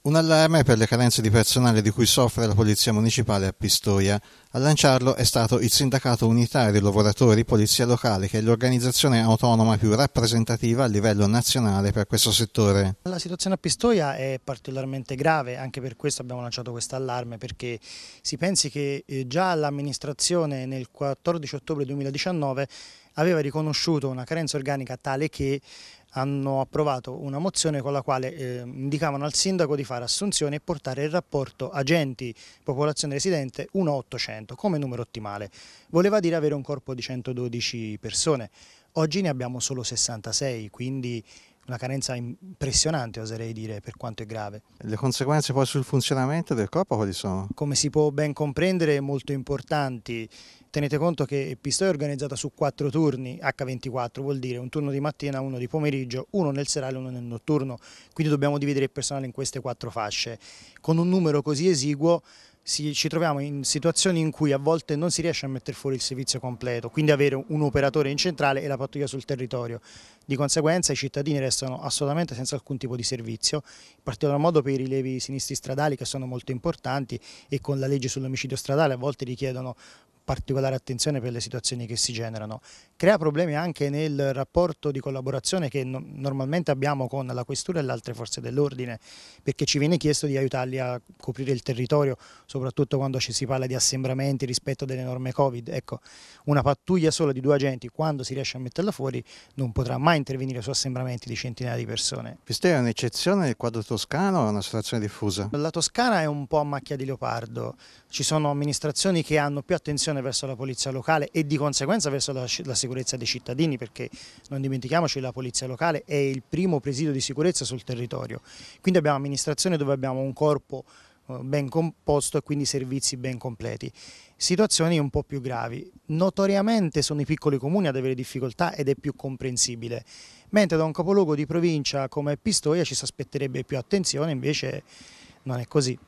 Un allarme per le carenze di personale di cui soffre la Polizia Municipale a Pistoia. A lanciarlo è stato il Sindacato Unitario Lavoratori Polizia Locale, che è l'organizzazione autonoma più rappresentativa a livello nazionale per questo settore. La situazione a Pistoia è particolarmente grave, anche per questo abbiamo lanciato questo allarme, perché si pensi che eh, già l'amministrazione nel 14 ottobre 2019 aveva riconosciuto una carenza organica tale che hanno approvato una mozione con la quale eh, indicavano al sindaco di fare assunzione e portare il rapporto agenti-popolazione residente 1-800 come numero ottimale. Voleva dire avere un corpo di 112 persone. Oggi ne abbiamo solo 66, quindi una carenza impressionante oserei dire per quanto è grave. Le conseguenze poi sul funzionamento del corpo quali sono? Come si può ben comprendere molto importanti Tenete conto che Pistoia è organizzata su quattro turni H24, vuol dire un turno di mattina, uno di pomeriggio, uno nel serale e uno nel notturno, quindi dobbiamo dividere il personale in queste quattro fasce. Con un numero così esiguo si, ci troviamo in situazioni in cui a volte non si riesce a mettere fuori il servizio completo, quindi avere un operatore in centrale e la pattuglia sul territorio. Di conseguenza i cittadini restano assolutamente senza alcun tipo di servizio, in particolar modo per i rilevi sinistri stradali che sono molto importanti e con la legge sull'omicidio stradale a volte richiedono particolare attenzione per le situazioni che si generano. Crea problemi anche nel rapporto di collaborazione che no normalmente abbiamo con la Questura e le altre forze dell'ordine, perché ci viene chiesto di aiutarli a coprire il territorio, soprattutto quando ci si parla di assembramenti rispetto delle norme Covid. Ecco, una pattuglia sola di due agenti, quando si riesce a metterla fuori, non potrà mai intervenire su assembramenti di centinaia di persone. Questa è un'eccezione del quadro toscano o è una situazione diffusa? La Toscana è un po' a macchia di leopardo. Ci sono amministrazioni che hanno più attenzione istituzione, verso la polizia locale e di conseguenza verso la, la sicurezza dei cittadini perché non dimentichiamoci che la polizia locale è il primo presidio di sicurezza sul territorio. Quindi abbiamo amministrazione dove abbiamo un corpo eh, ben composto e quindi servizi ben completi. Situazioni un po' più gravi. Notoriamente sono i piccoli comuni ad avere difficoltà ed è più comprensibile, mentre da un capoluogo di provincia come Pistoia ci si aspetterebbe più attenzione, invece non è così.